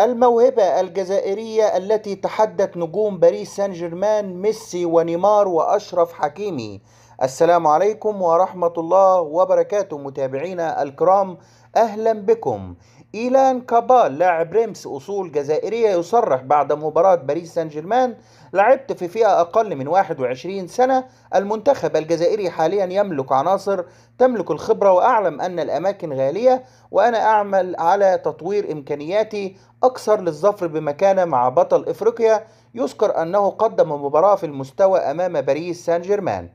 الموهبة الجزائرية التي تحدت نجوم باريس سان جيرمان ميسي ونيمار وأشرف حكيمي السلام عليكم ورحمة الله وبركاته متابعينا الكرام أهلا بكم إيلان كابال لاعب ريمس أصول جزائرية يصرح بعد مباراة باريس سان جيرمان لعبت في فئة أقل من 21 سنة المنتخب الجزائري حاليا يملك عناصر تملك الخبرة وأعلم أن الأماكن غالية وأنا أعمل على تطوير إمكانياتي أكثر للظفر بمكانة مع بطل إفريقيا يذكر أنه قدم مباراة في المستوى أمام باريس سان جيرمان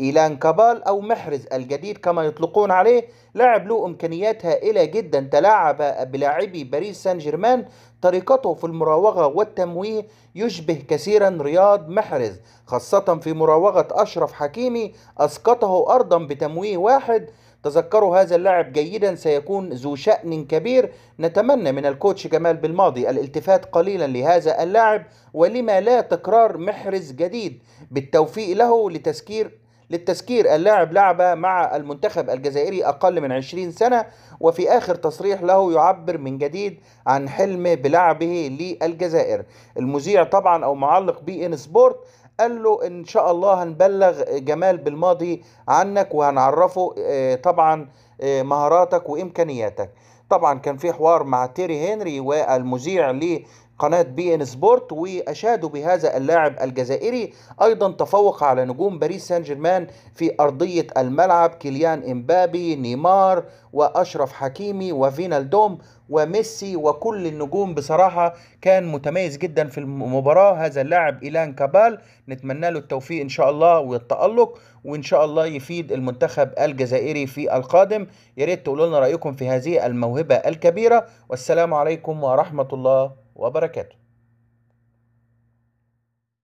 إيلان كابال أو محرز الجديد كما يطلقون عليه لاعب له إمكانيات هائلة جدا تلاعب بلاعبي باريس سان جيرمان طريقته في المراوغة والتمويه يشبه كثيرا رياض محرز خاصة في مراوغة أشرف حكيمي أسقطه أرضا بتمويه واحد تذكروا هذا اللاعب جيدا سيكون ذو شأن كبير نتمنى من الكوتش جمال بالماضي الالتفات قليلا لهذا اللاعب ولما لا تكرار محرز جديد بالتوفيق له لتسكير للتذكير اللاعب لعب مع المنتخب الجزائري أقل من 20 سنة وفي آخر تصريح له يعبر من جديد عن حلمه بلعبه للجزائر المذيع طبعا أو معلق بي إن سبورت قال له إن شاء الله هنبلغ جمال بالماضي عنك وهنعرفه آه، طبعا آه، مهاراتك وإمكانياتك طبعا كان في حوار مع تيري هنري والمذيع قناة بي ان سبورت وأشادوا بهذا اللاعب الجزائري أيضا تفوق على نجوم باريس سان جيرمان في أرضية الملعب كيليان إمبابي نيمار وأشرف حكيمي وفينالدوم وميسي وكل النجوم بصراحة كان متميز جدا في المباراة هذا اللاعب إيلان كابال نتمنى له التوفيق إن شاء الله والتألق وإن شاء الله يفيد المنتخب الجزائري في القادم يا ريت تقولوا لنا رأيكم في هذه الموهبة الكبيرة والسلام عليكم ورحمة الله وبركاته